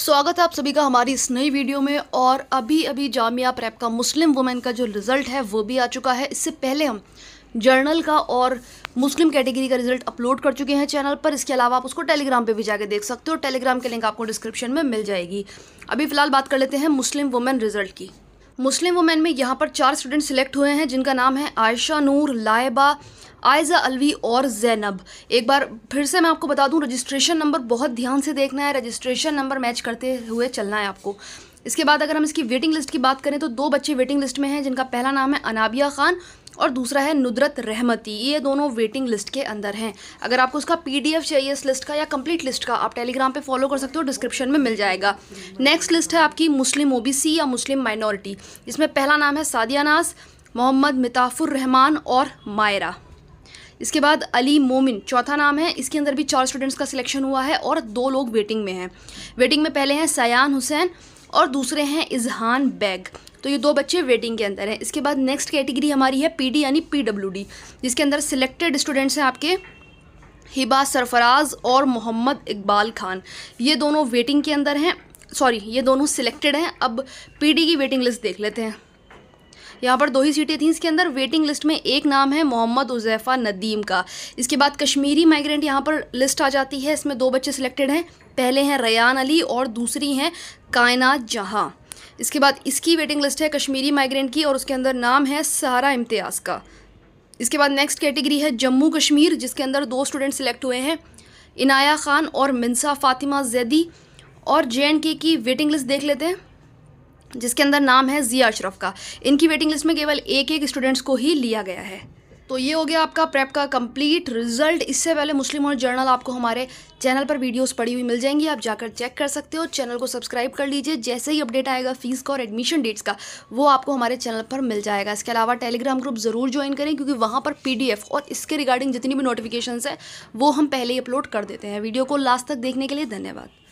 स्वागत है आप सभी का हमारी इस नई वीडियो में और अभी अभी जामिया प्रेप का मुस्लिम वुमेन का जो रिज़ल्ट है वो भी आ चुका है इससे पहले हम जर्नल का और मुस्लिम कैटेगरी का रिजल्ट अपलोड कर चुके हैं चैनल पर इसके अलावा आप उसको टेलीग्राम पे भी जाके देख सकते हो टेलीग्राम के लिंक आपको डिस्क्रिप्शन में मिल जाएगी अभी फ़िलहाल बात कर लेते हैं मुस्लिम वुमेन रिजल्ट की मुस्लिम वुमेन में यहाँ पर चार स्टूडेंट सिलेक्ट हुए हैं जिनका नाम है आयशा नूर लाइबा आयज़ा अलवी और जैनब एक बार फिर से मैं आपको बता दूं रजिस्ट्रेशन नंबर बहुत ध्यान से देखना है रजिस्ट्रेशन नंबर मैच करते हुए चलना है आपको इसके बाद अगर हम इसकी वेटिंग लिस्ट की बात करें तो दो बच्चे वेटिंग लिस्ट में हैं जिनका पहला नाम है अनाबिया खान और दूसरा है नुदरत रहमती ये दोनों वेटिंग लिस्ट के अंदर हैं अगर आपको उसका पीडीएफ चाहिए इस लिस्ट का या कंप्लीट लिस्ट का आप टेलीग्राम पे फॉलो कर सकते हो डिस्क्रिप्शन में मिल जाएगा नेक्स्ट लिस्ट है आपकी मुस्लिम ओबीसी या मुस्लिम माइनॉरिटी इसमें पहला नाम है सादिया नास मोहम्मद मिताफुर रहमान और मायरा इसके बाद अली मोमिन चौथा नाम है इसके अंदर भी चार स्टूडेंट्स का सिलेक्शन हुआ है और दो लोग वेटिंग में हैं वेटिंग में पहले हैं सयान हुसैन और दूसरे हैं इजहान बैग तो ये दो बच्चे वेटिंग के अंदर हैं इसके बाद नेक्स्ट कैटेगरी हमारी है पी यानी पी जिसके अंदर सिलेक्टेड स्टूडेंट्स हैं आपके हिबा सरफराज और मोहम्मद इकबाल खान ये दोनों वेटिंग के अंदर हैं सॉरी ये दोनों सिलेक्टेड हैं अब पीडी की वेटिंग लिस्ट देख लेते हैं यहाँ पर दो ही सीटें थीं इसके अंदर वेटिंग लिस्ट में एक नाम है मोहम्मद उजैफ़ा नदीम का इसके बाद कश्मीरी माइग्रेंट यहाँ पर लिस्ट आ जाती है इसमें दो बच्चे सिलेक्टेड हैं पहले हैं रयान अली और दूसरी हैं कायनात जहाँ इसके बाद इसकी वेटिंग लिस्ट है कश्मीरी माइग्रेंट की और उसके अंदर नाम है सारा इम्तियाज़ का इसके बाद नेक्स्ट कैटेगरी है जम्मू कश्मीर जिसके अंदर दो स्टूडेंट सिलेक्ट हुए हैं इनाया खान और मिनसा फातिमा जैदी और जे की वेटिंग लिस्ट देख लेते हैं जिसके अंदर नाम है ज़िया अशरफ का इनकी वेटिंग लिस्ट में केवल एक एक स्टूडेंट्स को ही लिया गया है तो ये हो गया आपका प्रेप का कंप्लीट रिजल्ट इससे पहले मुस्लिम और जर्नल आपको हमारे चैनल पर वीडियोस पड़ी हुई मिल जाएंगी आप जाकर चेक कर सकते हो चैनल को सब्सक्राइब कर लीजिए जैसे ही अपडेट आएगा फीस का और एडमिशन डेट्स का वो आपको हमारे चैनल पर मिल जाएगा इसके अलावा टेलीग्राम ग्रुप ज़रूर ज्वाइन करें क्योंकि वहाँ पर पी और इसके रिगार्डिंग जितनी भी नोटिफिकेशन है वो हम पहले ही अपलोड कर देते हैं वीडियो को लास्ट तक देखने के लिए धन्यवाद